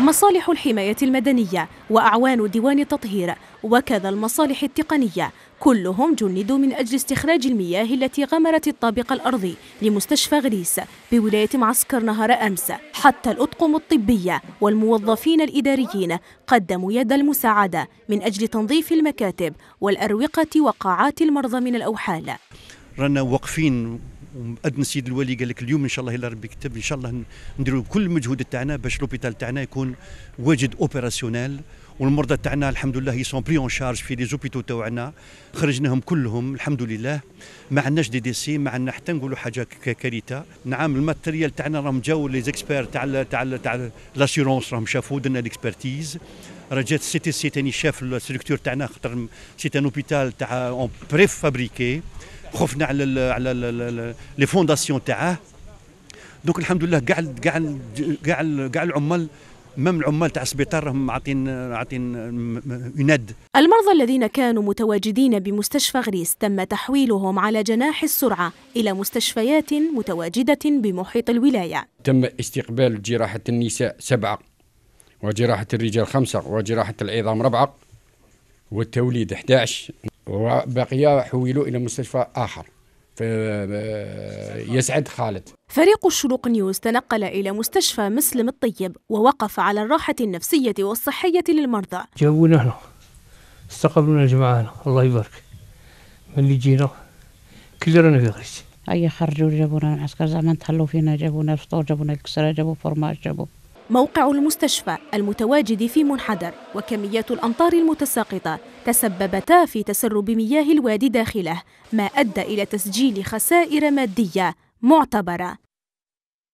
مصالح الحماية المدنية وأعوان ديوان التطهير وكذا المصالح التقنية كلهم جندوا من أجل استخراج المياه التي غمرت الطابق الأرضي لمستشفى غريس بولاية معسكر نهر أمس حتى الأطقم الطبية والموظفين الإداريين قدموا يد المساعدة من أجل تنظيف المكاتب والأروقة وقاعات المرضى من الأوحال رنا واقفين ومأذن السيد الوالي قال لك اليوم ان شاء الله الا ربي كتب ان شاء الله نديروا كل المجهود تاعنا باش لوبيتال تاعنا يكون واجد اوبيراسيونيل والمرضى تاعنا الحمد لله يسون بري اون شارج في لي زوبيتو تاعنا خرجناهم كلهم الحمد لله ما عندناش دي دي سي ما عندنا حتى نقولوا حاجه كارثه نعم الماتريال تاعنا راهم جاو لي زيكسبير تاع تاع تاع لاسيرونس راهم شافوا درنا ليكسبرتيز رجعت سي تي سي تاني شاف الستركتور تاعنا خاطر سي ان اوبيتال تاع اون بريف فابريكي خفنا على الـ على لي فونداسيون تاعه دونك الحمد لله كاع كاع كاع كاع العمال مام العمال تاع السبيطار راهم عاطين عاطين يناد المرضى الذين كانوا متواجدين بمستشفى غريس تم تحويلهم على جناح السرعه الى مستشفيات متواجده بمحيط الولايه تم استقبال جراحه النساء سبعه وجراحه الرجال خمسه وجراحه العظام ربعه والتوليد 11 وبقي حولوا إلى مستشفى آخر في يسعد خالد فريق الشروق نيوز تنقل إلى مستشفى مسلم الطيب ووقف على الراحة النفسية والصحية للمرضى جاونا احنا استقبلونا جماعنا الله يبارك من اللي جينا كل رانا في غيش أي خرجوا جابونا العسكر زعما تهلوا فينا جابونا الفطور جابونا الكسرة جابوا فرماج جابوا موقع المستشفى المتواجد في منحدر وكميات الأمطار المتساقطة تسببتا في تسرب مياه الوادي داخله ما أدى إلى تسجيل خسائر مادية معتبرة